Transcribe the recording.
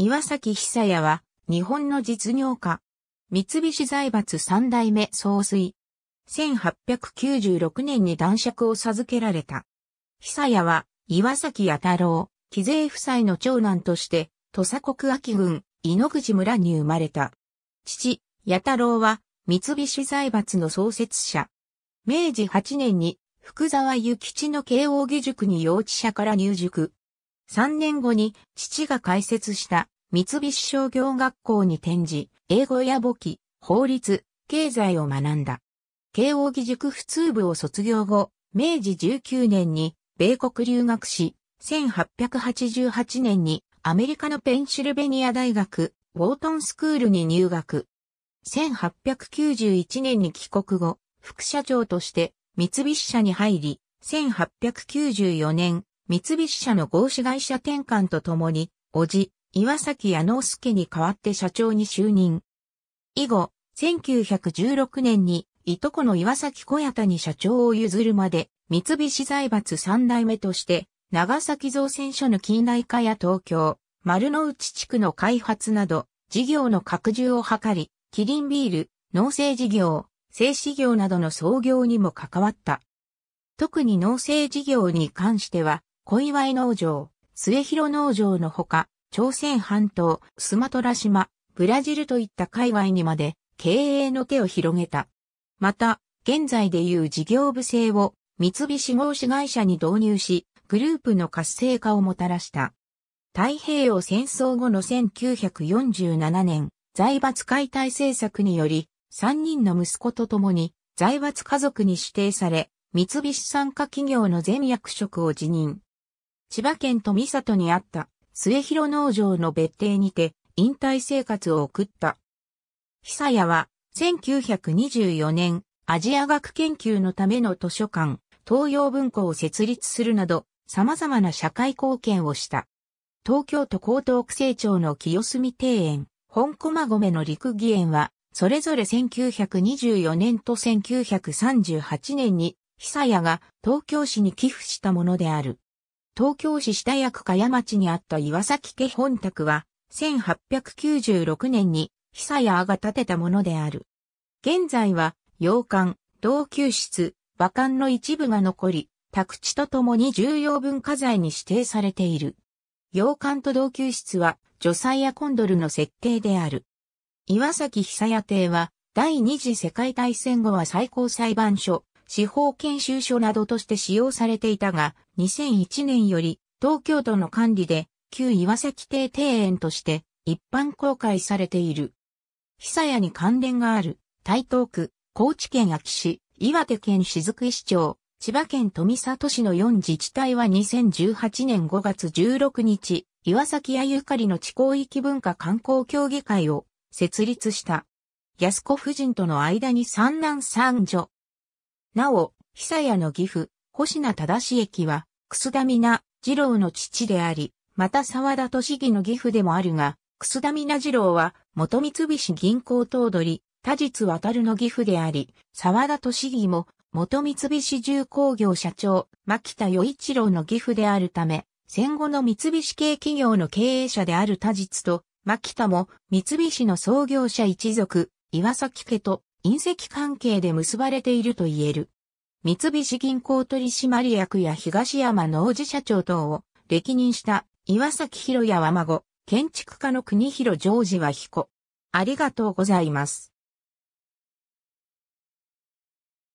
岩崎久也は、日本の実業家。三菱財閥三代目総帥。1896年に男爵を授けられた。久也は、岩崎弥太郎、貴勢夫妻の長男として、土佐国秋郡、井口村に生まれた。父、弥太郎は、三菱財閥の創設者。明治8年に、福沢諭吉の慶応義塾に幼稚者から入塾。3年後に父が開設した三菱商業学校に転じ、英語や簿記、法律、経済を学んだ。慶応義塾普通部を卒業後、明治19年に米国留学し、1888年にアメリカのペンシルベニア大学、ウォートンスクールに入学。1891年に帰国後、副社長として三菱社に入り、1894年、三菱社の合資会社転換とともに、叔父、岩崎弥之助に代わって社長に就任。以後、1916年に、いとこの岩崎小谷田に社長を譲るまで、三菱財閥三代目として、長崎造船所の近代化や東京、丸の内地区の開発など、事業の拡充を図り、キリンビール、農政事業、製紙業などの創業にも関わった。特に農政事業に関しては、小祝農場、末広農場のほか、朝鮮半島、スマトラ島、ブラジルといった界隈にまで経営の手を広げた。また、現在でいう事業部制を三菱合資会社に導入し、グループの活性化をもたらした。太平洋戦争後の1947年、財閥解体政策により、3人の息子と共に財閥家族に指定され、三菱参加企業の全役職を辞任。千葉県富里にあった末広農場の別邸にて引退生活を送った。久谷は1924年アジア学研究のための図書館、東洋文庫を設立するなど様々な社会貢献をした。東京都江東区成庁の清澄庭園、本駒込の陸義園は、それぞれ1924年と1938年に、久屋が東京市に寄付したものである。東京市下役加山町にあった岩崎家本宅は、1896年に久屋が建てたものである。現在は、洋館、同級室、和館の一部が残り、宅地とともに重要文化財に指定されている。洋館と同級室は、女祭やコンドルの設計である。岩崎久屋邸は、第二次世界大戦後は最高裁判所、司法研修所などとして使用されていたが、2001年より東京都の管理で旧岩崎邸庭園として一般公開されている。久屋に関連がある台東区、高知県秋市、岩手県雫石町、千葉県富里市の4自治体は2018年5月16日、岩崎屋ゆかりの地広域文化観光協議会を設立した。安子夫人との間に三男三女、なお、久屋の義父、星名正駅は、楠田皆二郎の父であり、また沢田利義の義父でもあるが、楠田皆二郎は、元三菱銀行頭取、田実渡の義父であり、沢田利義も、元三菱重工業社長、牧田与一郎の義父であるため、戦後の三菱系企業の経営者である田実と、牧田も三菱の創業者一族、岩崎家と隕石関係で結ばれていると言える。三菱銀行取締役や東山農事社長等を歴任した岩崎博也は孫、建築家の国広ジョージは彦。ありがとうございます。